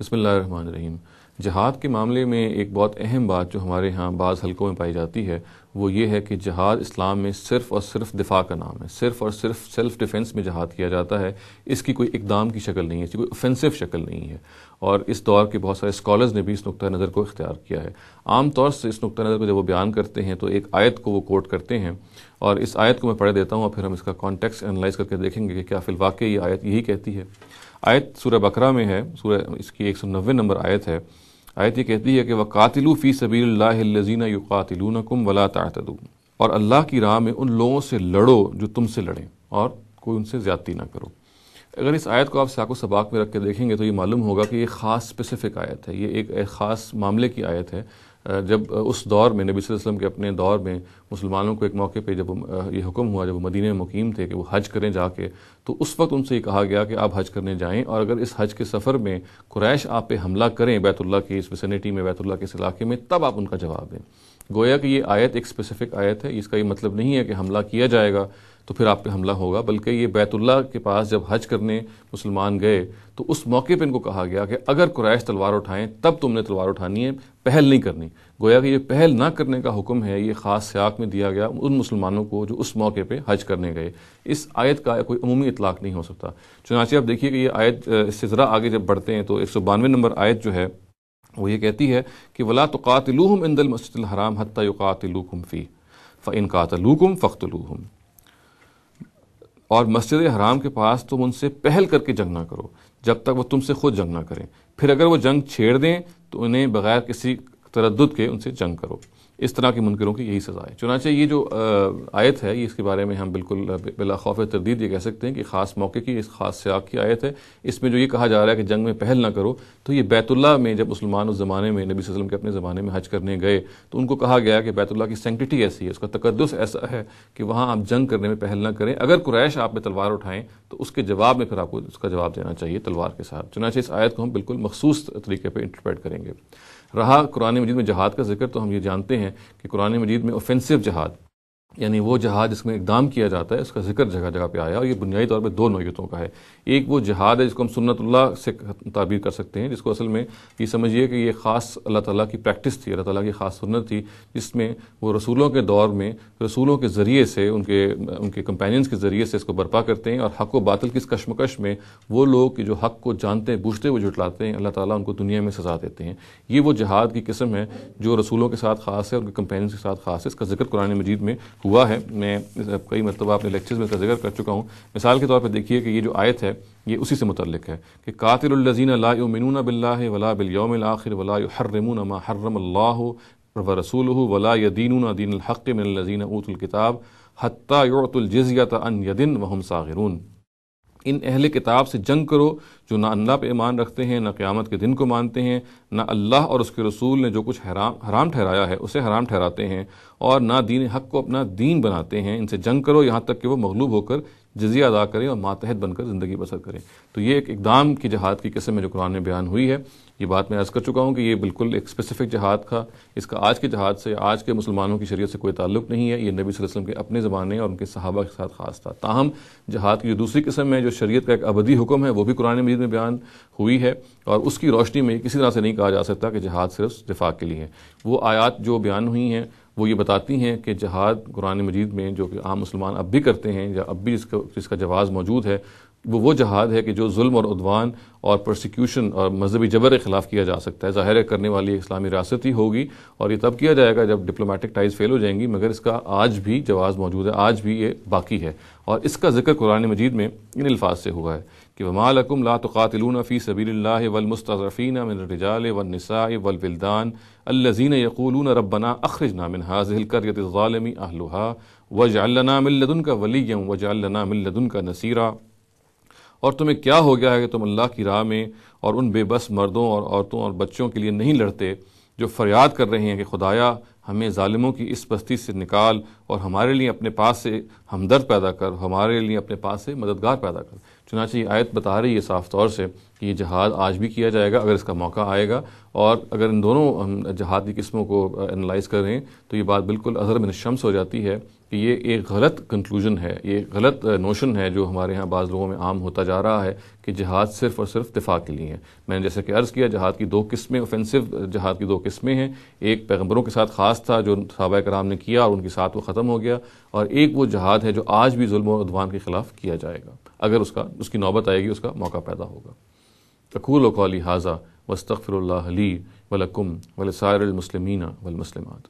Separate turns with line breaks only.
बसमीम जहाद के मामले में एक बहुत अहम बात जो हमारे यहाँ बाज़ हल्कों में पाई जाती है वो ये है कि जहाद इस्लाम में सिर्फ़ और सिर्फ दिफा का नाम है सिर्फ़ और सिर्फ सेल्फ़ डिफेंस में जहाद किया जाता है इसकी कोई इकदाम की शक्ल नहीं है इसकी कोई ऑफेंसिव शक्ल नहीं है और इस दौर के बहुत सारे स्कॉलर्स ने भी इस नुक़ नज़र को इख्तियार किया है आम तौर से इस नुक़ नज़र को जब वो बयान करते हैं तो एक आयत को वो कोट करते हैं और इस आयत को मैं पढ़ देता हूँ और फिर हम इसका कॉन्टेक्स्ट एनालाइज करके देखेंगे कि क्या फिलवाक़ ये आयत यही कहती है आयत सूर्य बकरा में है सूर्य इसकी एक सौ नब्बे नंबर आयत है आयत ये कहती है कि कातिलु फ़ी सबील्लाजीना युकातिलूनकुम वला तातु और अल्लाह की राह में उन लोगों से लड़ो जो तुमसे लड़ें और कोई उनसे ज़्यादती ना करो अगर इस आयत को आप साको सबाक में रख के देखेंगे तो ये मालूम होगा कि ये ख़ास स्पेसिफ़िक आयत है ये एक ख़ास मामले की आयत है जब उस दौर में नबी वसल्लम के अपने दौर में मुसलमानों को एक मौके पे जब ये हुक्म हुआ जब मदीने में मुकीम थे कि वो हज करें जाके तो उस वक्त उनसे ये कहा गया कि आप हज करने जाएं और अगर इस हज के सफ़र में कुरैश आप पे हमला करें बैतुल्ला की इस वसनिटी में बैतुल्ला के इस इलाके में तब आप उनका जवाब दें गोया कि ये आयत एक स्पेसिफिक आयत है इसका ये मतलब नहीं है कि हमला किया जाएगा तो फिर आप पे हमला होगा बल्कि ये बैतुल्ला के पास जब हज करने मुसलमान गए तो उस मौके पर इनको कहा गया कि अगर कुरैश तलवार उठाएं तब तुमने तलवार उठानी है पहल नहीं करनी गोया कि ये पहल ना करने का हुक्म है ये ख़ास सियाक में दिया गया उन मुसलमानों को जो उस मौके पर हज करने गए इस आयत का कोई अमूमी इतलाक नहीं हो सकता चुनाचे आप देखिए कि ये आयत इससे ज़रा आगे जब बढ़ते हैं तो एक नंबर आयत जो है वो ये कहती है कि वला तो कातिलूम इंदल मस्जिद हराम हत्ता युकातिलूकुम फ़ी फ़ इन कातलूकुम फ़ख्तलूहम और मस्जिद हराम के पास तुम उनसे पहल करके जंग ना करो जब तक वो तुमसे खुद जंग ना करें फिर अगर वो जंग छेड़ दें तो उन्हें बगैर किसी तरद के उनसे जंग करो इस तरह के मुनकरों की यही सज़ा है चुनाचे ये जो आयत है ये इसके बारे में हम बिल्कुल बिला खौफ तरदीद ये कह सकते हैं कि ख़ास मौके की इस ख़ास सयाक की आयत है इसमें जो ये कहा जा रहा है कि जंग में पहल ना करो तो ये बैतुल्ला में जब मुसलमान उस ज़माने में नबी वसलम के अपने ज़माने में हज करने गए तो उनको कहा गया कि बैतुल्ला की सेंटिटी ऐसी है उसका तकदस ऐसा है कि वहाँ आप जंग करने में पहल ना करें अगर कुरैश आप में तलवार उठाएं तो उसके जवाब में फिर आपको उसका जवाब देना चाहिए तलवार के साथ चुनाचे इस आयत को हम बिल्कुल मखसूस तरीके पर इंटरप्रेट करेंगे रहा कुरान मजीद में जहाद का जिक्र तो हम ये जानते हैं कि कुरान मजीद में ऑफेंसिव जहाद यानी वो जहाद जिसमें इकदाम किया जाता है उसका जिक्र जगह जगह पे आया और ये बुनियादी तौर पे दो नोयतों का है एक वो जहाद है जिसको हम सुन्नतुल्लाह से ताबीर कर सकते हैं जिसको असल में ये समझिए कि ये ख़ास अल्लाह ताला की प्रैक्टिस थी अल्लाह ताला की ख़ास सुन्नत थी जिसमें वो रसूलों के दौर में रसूलों के ज़रिए से उनके उनके कंपेनियंस के ज़रिए से इसको बर्पा करते हैं और हक व बातल की इस कश्मकश में वो लोग जो हक को जानते हैं बूझते हुए जुटलाते हैं अल्लाह ताला उनको दुनिया में सजा देते हैं ये वो जहाद की किस्म है जो रसूलों के साथ ख़ास है उनके कंपेनियंस के साथ ख़ास है इसका जिक्र कुरान मजीद में हुआ है मैं कई मतलब आपने लेक्चर्स में इसका जिक्र कर चुका हूँ मिसाल के तौर पर देखिए कि ये जो आयत है ये उसी से मुतल है कि कातिलज़ीन लामिन बिल्ला वला बिलयम आखिर वला हर्रमून मा हर्रम अल्लाह व रसूल वला यदीन दीन हक़ मिन लजीन किताब हत्ता योतुलजिज़ियत अन यदिन वहम सागरून इन अहल किताब से जंग करो जो ना अल्लाह पे ईमान रखते हैं ना क़्यामत के दिन को मानते हैं ना अल्लाह और उसके रसूल ने जो कुछ हराम हराम ठहराया है उसे हराम ठहराते हैं और ना दीन हक़ को अपना दीन बनाते हैं इनसे जंग करो यहाँ तक कि वो मगलूब होकर जजिया अदा करें और मातहत बनकर ज़िंदगी बसर करें तो ये एक इकदाम की जहाद की किस्म है जो कुरान में बयान हुई है ये बात मैं अर्ज़ कर चुका हूँ कि ये बिल्कुल एक स्पेसिफिक जहाद का इसका आज के जहाद से आज के मुसलमानों की शरीय से कोई ताल्लुक नहीं है ये नबी वसम के अपने ज़माने और उनके सहाबा के साथ खास था ताहम जहाद की जो दूसरी किस्म है जो शरीय का एक अबदी हुक्म है वो भी कुरान मजीद में बयान हुई है और उसकी रोशनी में किसी तरह से नहीं कहा जा सकता कि जहाद सिर्फ दिफा के लिए है वो आयात जो बयान हुई हैं वो ये बताती हैं कि जहाद कुरान मजीद में जो कि आम मुसलमान अब भी करते हैं या अब भी इसका इसका जवाज़ मौजूद है वो वो जहाद है कि जो जुल्म और उदवान और प्रोसिक्यूशन और मजहबी जबर के ख़िलाफ़ किया जा सकता है ज़ाहिर करने वाली इस्लामी रियासत ही होगी और ये तब किया जाएगा जब डिप्लोमेटिक टाइज़ फेल हो जाएंगी मगर इसका आज भी जवाब मौजूद है आज भी ये बाकी है और इसका जिक्र कुरान मजीद में इन अल्फाज से हुआ है कि वमालकुम ला तक़ातलून फ़ी सबील्ला व मिनरजाल वनसा वलविल्दान अल्लजीन यकूलून रबना अखरज मिन हाजिलकर ालमी अहलहा वजालना मिल्लदन का वलीम वजालना मिल्लदन का नसीरा और तुम्हें क्या हो गया है कि तुम अल्लाह की राह में और उन बेबस मर्दों और औरतों और बच्चों के लिए नहीं लड़ते जो फरियाद कर रहे हैं कि खुदाया हमें ालिमों की इस बस्ती से निकाल और हमारे लिए अपने पास से हमदर्द पैदा कर हमारे लिए अपने पास से मददगार पैदा कर चुनाची आयत बता रही है साफ तौर से कि ये जहाद आज भी किया जाएगा अगर इसका मौका आएगा और अगर इन दोनों जहादी किस्मों को एनालाइज कर रहे हैं तो ये बात बिल्कुल अजहर में शम्स हो जाती है कि ये एक गलत कंक्लूजन है ये गलत नोशन है जो हमारे यहाँ बाज़ लोगों में आम होता जा रहा है कि जहाद सिर्फ और सिर्फ दिफा के लिए है मैंने जैसे कि अर्ज़ किया जहाद की दो किस्में ऑफेंसिव जहाद की दो किस्में हैं एक पैगम्बरों के साथ ख़ास था जो सबा कराम ने किया और उनके साथ वो ख़त्म हो गया और एक वो जहाद है जो आज भी जुल्म के ख़िलाफ़ किया जाएगा अगर उसका उसकी नौबत आएगी उसका मौका पैदा होगा अकूल वाली हाजा वस्तफ़िर वलकुम वलसायरमसलमीना वलमसलमत